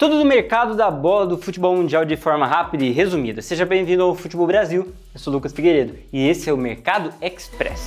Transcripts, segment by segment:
Tudo do mercado da bola do futebol mundial de forma rápida e resumida. Seja bem-vindo ao Futebol Brasil. Eu sou Lucas Figueiredo e esse é o Mercado Express.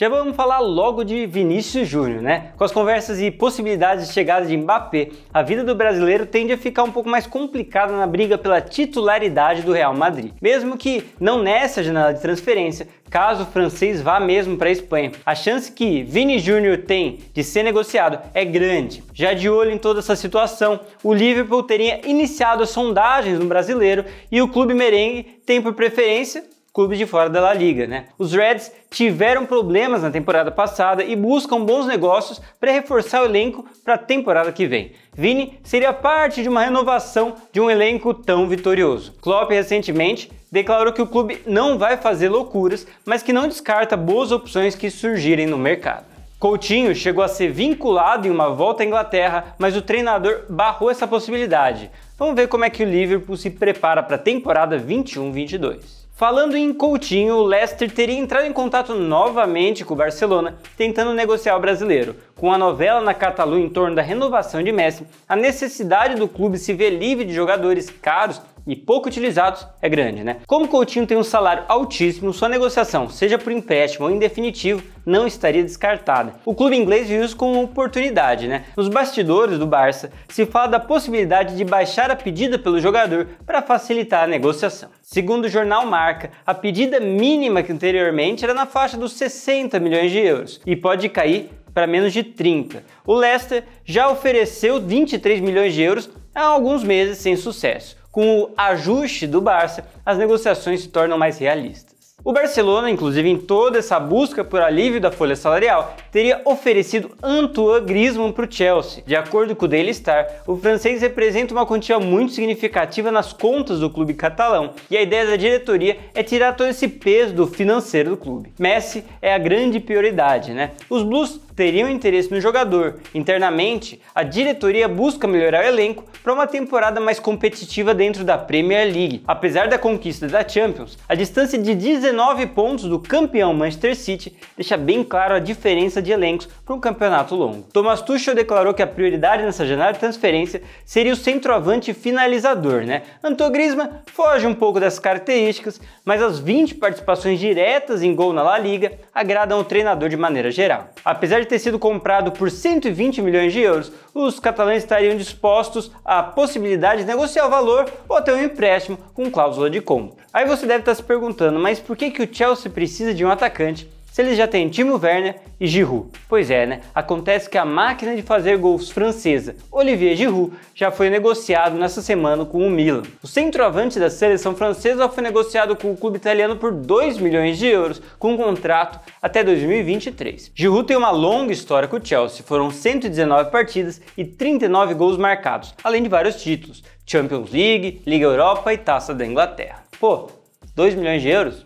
Já vamos falar logo de Vinícius Júnior, né? Com as conversas e possibilidades de chegada de Mbappé, a vida do brasileiro tende a ficar um pouco mais complicada na briga pela titularidade do Real Madrid. Mesmo que não nessa janela de transferência, caso o francês vá mesmo para a Espanha, a chance que Vini Júnior tem de ser negociado é grande. Já de olho em toda essa situação, o Liverpool teria iniciado as sondagens no brasileiro e o clube merengue tem por preferência clubes de fora da La Liga. Né? Os Reds tiveram problemas na temporada passada e buscam bons negócios para reforçar o elenco para a temporada que vem. Vini seria parte de uma renovação de um elenco tão vitorioso. Klopp recentemente declarou que o clube não vai fazer loucuras, mas que não descarta boas opções que surgirem no mercado. Coutinho chegou a ser vinculado em uma volta à Inglaterra, mas o treinador barrou essa possibilidade. Vamos ver como é que o Liverpool se prepara para a temporada 21-22. Falando em Coutinho, o Leicester teria entrado em contato novamente com o Barcelona, tentando negociar o brasileiro. Com a novela na Catalunha em torno da renovação de Messi, a necessidade do clube se ver livre de jogadores caros e pouco utilizados é grande, né? Como o Coutinho tem um salário altíssimo, sua negociação, seja por empréstimo ou em definitivo, não estaria descartada. O clube inglês viu isso como uma oportunidade, né? Nos bastidores do Barça, se fala da possibilidade de baixar a pedida pelo jogador para facilitar a negociação. Segundo o jornal Marca, a pedida mínima que anteriormente era na faixa dos 60 milhões de euros e pode cair para menos de 30. O Leicester já ofereceu 23 milhões de euros há alguns meses sem sucesso. Com o ajuste do Barça, as negociações se tornam mais realistas. O Barcelona, inclusive em toda essa busca por alívio da folha salarial, teria oferecido Antoine Griezmann para o Chelsea. De acordo com o Daily Star, o francês representa uma quantia muito significativa nas contas do clube catalão e a ideia da diretoria é tirar todo esse peso do financeiro do clube. Messi é a grande prioridade, né? Os Blues teriam interesse no jogador. Internamente, a diretoria busca melhorar o elenco para uma temporada mais competitiva dentro da Premier League. Apesar da conquista da Champions, a distância de 19 pontos do campeão Manchester City deixa bem claro a diferença de elencos para um campeonato longo. Thomas Tuchel declarou que a prioridade nessa janela de transferência seria o centroavante finalizador, né? Anto Griezmann foge um pouco dessas características, mas as 20 participações diretas em gol na La Liga agradam o treinador de maneira geral. Apesar de ter sido comprado por 120 milhões de euros, os catalães estariam dispostos à possibilidade de negociar o valor ou até um empréstimo com cláusula de compra. Aí você deve estar se perguntando, mas por que, que o Chelsea precisa de um atacante se eles já têm Timo Werner e Giroud. Pois é, né? Acontece que a máquina de fazer gols francesa, Olivier Giroud, já foi negociado nessa semana com o Milan. O centroavante da seleção francesa foi negociado com o clube italiano por 2 milhões de euros, com um contrato até 2023. Giroud tem uma longa história com o Chelsea, foram 119 partidas e 39 gols marcados, além de vários títulos, Champions League, Liga Europa e Taça da Inglaterra. Pô, 2 milhões de euros?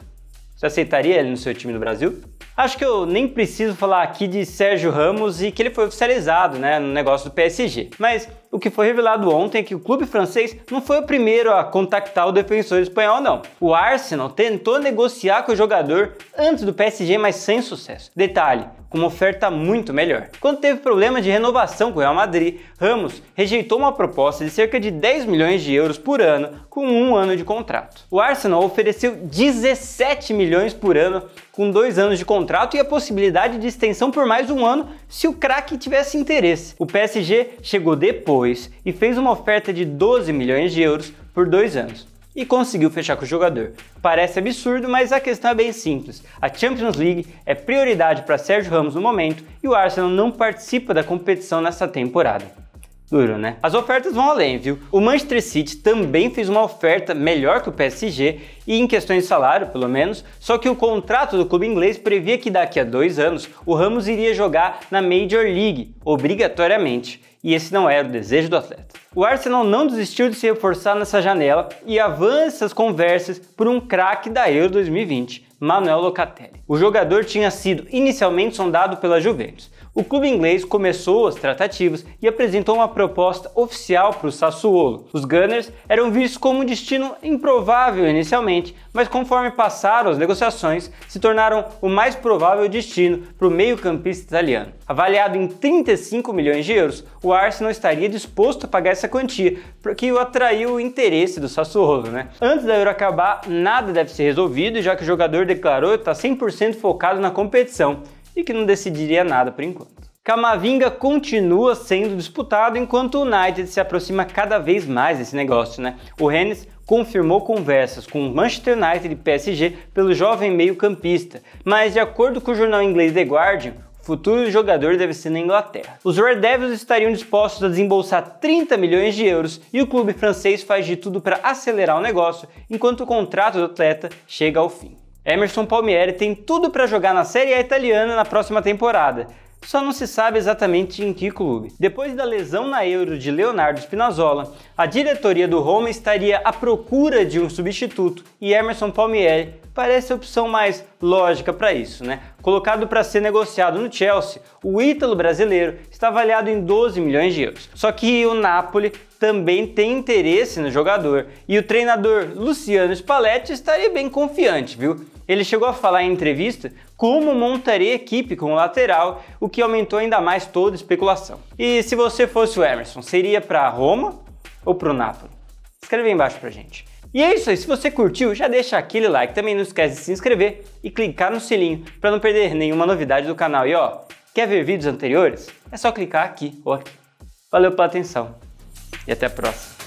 Você aceitaria ele no seu time do Brasil? Acho que eu nem preciso falar aqui de Sérgio Ramos e que ele foi oficializado né, no negócio do PSG. Mas o que foi revelado ontem é que o clube francês não foi o primeiro a contactar o defensor espanhol, não. O Arsenal tentou negociar com o jogador antes do PSG, mas sem sucesso. Detalhe: com uma oferta muito melhor. Quando teve problema de renovação com o Real Madrid, Ramos rejeitou uma proposta de cerca de 10 milhões de euros por ano com um ano de contrato. O Arsenal ofereceu 17 milhões por ano com dois anos de contrato e a possibilidade de extensão por mais um ano se o craque tivesse interesse. O PSG chegou depois e fez uma oferta de 12 milhões de euros por dois anos e conseguiu fechar com o jogador. Parece absurdo, mas a questão é bem simples. A Champions League é prioridade para Sérgio Ramos no momento e o Arsenal não participa da competição nessa temporada. Duro, né? As ofertas vão além, viu? O Manchester City também fez uma oferta melhor que o PSG e em questões de salário, pelo menos, só que o contrato do clube inglês previa que daqui a dois anos o Ramos iria jogar na Major League, obrigatoriamente, e esse não era o desejo do atleta. O Arsenal não desistiu de se reforçar nessa janela e avança as conversas por um craque da Euro 2020, Manuel Locatelli. O jogador tinha sido inicialmente sondado pela Juventus. O clube inglês começou as tratativas e apresentou uma proposta oficial para o Sassuolo. Os Gunners eram vistos como um destino improvável inicialmente, mas conforme passaram as negociações, se tornaram o mais provável destino para o meio-campista italiano. Avaliado em 35 milhões de euros, o Arsenal estaria disposto a pagar essa quantia, porque atraiu o interesse do Sassuolo, né? Antes da Euro acabar, nada deve ser resolvido, já que o jogador declarou estar tá 100% focado na competição e que não decidiria nada por enquanto. Camavinga continua sendo disputado enquanto o United se aproxima cada vez mais desse negócio, né? O Rennes confirmou conversas com o Manchester United e PSG pelo jovem meio-campista, mas de acordo com o jornal inglês The Guardian, futuro jogador deve ser na Inglaterra. Os Red Devils estariam dispostos a desembolsar 30 milhões de euros e o clube francês faz de tudo para acelerar o negócio enquanto o contrato do atleta chega ao fim. Emerson Palmieri tem tudo para jogar na Série A italiana na próxima temporada, só não se sabe exatamente em que clube. Depois da lesão na Euro de Leonardo Spinazzola, a diretoria do Roma estaria à procura de um substituto e Emerson Palmieri parece a opção mais lógica para isso, né? Colocado para ser negociado no Chelsea, o ítalo brasileiro está avaliado em 12 milhões de euros. Só que o Napoli também tem interesse no jogador e o treinador Luciano Spalletti estaria bem confiante, viu? Ele chegou a falar em entrevista como montaria equipe com o lateral, o que aumentou ainda mais toda a especulação. E se você fosse o Emerson, seria para Roma ou para o Napoli? Escreve aí embaixo para gente. E é isso aí, se você curtiu, já deixa aquele like, também não esquece de se inscrever e clicar no sininho para não perder nenhuma novidade do canal. E ó, quer ver vídeos anteriores? É só clicar aqui ou aqui. Valeu pela atenção e até a próxima.